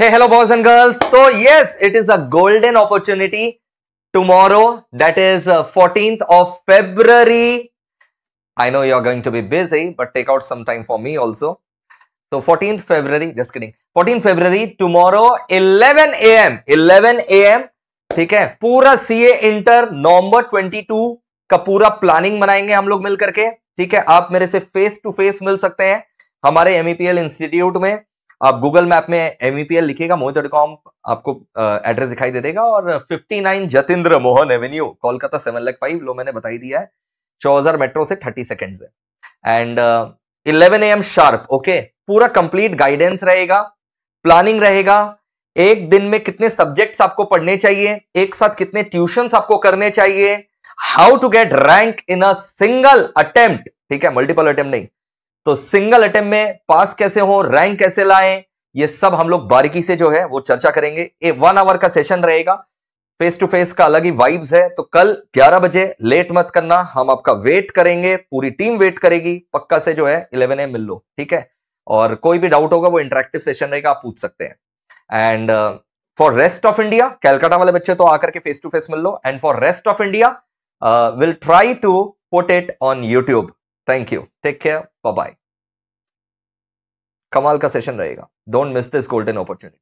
Hey, hello boys and girls. So yes, it is a golden opportunity tomorrow. That is 14th of February. I know you're going to be busy, but take out some time for me also. So 14th February, just kidding. 14th February, tomorrow 11 a.m. 11 a.m. ठीक है पूरा CA inter नवंबर 22 का पूरा planning बनाएंगे हम लोग मिलकर के ठीक है आप मेरे से फेस टू फेस मिल सकते हैं हमारे एमईपीएल इंस्टीट्यूट में आप गूगल मैप में एम लिखेगा मोहित डॉट कॉम आपको एड्रेस दिखाई दे देगा और 59 Jatindra Mohan avenue Kolkata seven lake five लो मैंने बताई दिया है चौहजार मेट्रो से थर्टी सेकेंड है and eleven A M sharp okay पूरा कंप्लीट गाइडेंस रहेगा प्लानिंग रहेगा एक दिन में कितने सब्जेक्ट्स आपको पढ़ने चाहिए एक साथ कितने ट्यूशन आपको करने चाहिए how to get rank in a single attempt ठीक है मल्टीपल अटेम्प्ट नहीं तो सिंगल अटेम्प में पास कैसे हो रैंक कैसे लाएं ये सब हम लोग बारीकी से जो है वो चर्चा करेंगे ए वन आवर का सेशन रहेगा फेस टू फेस का अलग ही वाइब्स है तो कल 11 बजे लेट मत करना हम आपका वेट करेंगे पूरी टीम वेट करेगी पक्का से जो है 11 ए मिल लो ठीक है और कोई भी डाउट होगा वो इंटरेक्टिव सेशन रहेगा आप पूछ सकते हैं and for rest of India Calcutta वाले बच्चे तो आकर के फेस टू फेस मिल लो and for rest of India will try to put it on YouTube thank you take care bye bye कमाल का सेशन रहेगा don't miss this golden opportunity